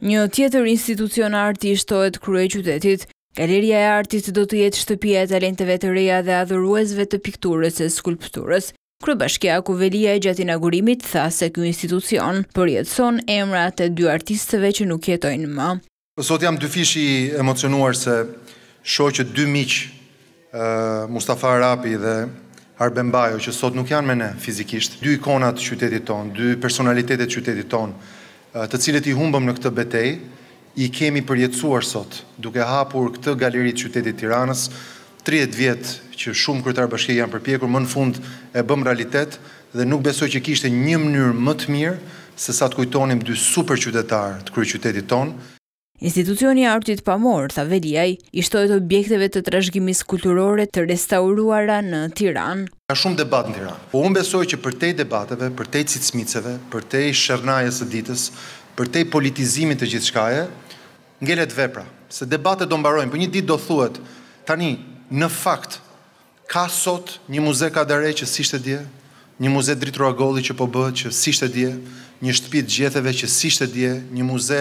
Një tjetër institucion arti shtohet krye qytetit. Galeria e artit do të jetë shtëpia e talenteve të reja dhe adhuruesve të pikturës e skulpturës. Krye bashkja ku velia e gjatë inagurimit tha se kjo institucion për jetëson emrat e dy artistëve që nuk jetojnë më. Sot jam të fishi emocionuar se shoqët dy miqë Mustafa Rapi dhe Arben Bajo, që sot nuk janë me ne fizikisht, dy ikonat qytetit tonë, dy personalitetet qytetit tonë, Eh, të cilët i humbëm në këtë betej, i kemi përjetësuar sot, duke hapur këtë galeri të qytetit Tiranës, 30 vjet që shumë kryetar bashkie janë përpjekur, më në fund e bëm realitet dhe nuk besoj që kishte një mënyrë më të mirë se sa të kujtonim dy super qytetarë të krye qytetit tonë. Institucioni artit pamor, tha Veliaj, i të objekteve të trashgjimis kulturore të restauruara në Tiranë. Ka shumë debat në Tiranë. Po unë besoj që për te debateve, për te cicmiceve, për te shërnaje së ditës, për te politizimit të gjithë shkaje, ngellet vepra. Se debate do mbarojnë, për po një dit do thuet, tani, në fakt, ka sot një muze ka dare që si shte dje, një muze dritro a që po bëhet që si shte dje, një shtëpit gjetheve që një muze që si shte dje, një muze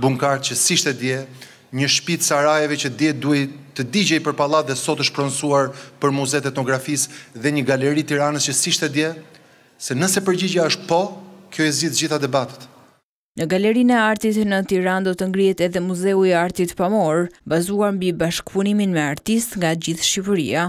bunkar që si shte dje, një shpit Sarajeve që djetë duhet të digjej për palat dhe sot është pronsuar për muzet etnografis dhe një galeri tiranës që si shte dje, se nëse përgjigja është po, kjo e zhjith gjitha debatet. Në galerin e artit në Tiran do të ngrijet edhe muzeu i artit pamor, bazuar mbi bashkëpunimin me artist nga gjithë Shqipëria.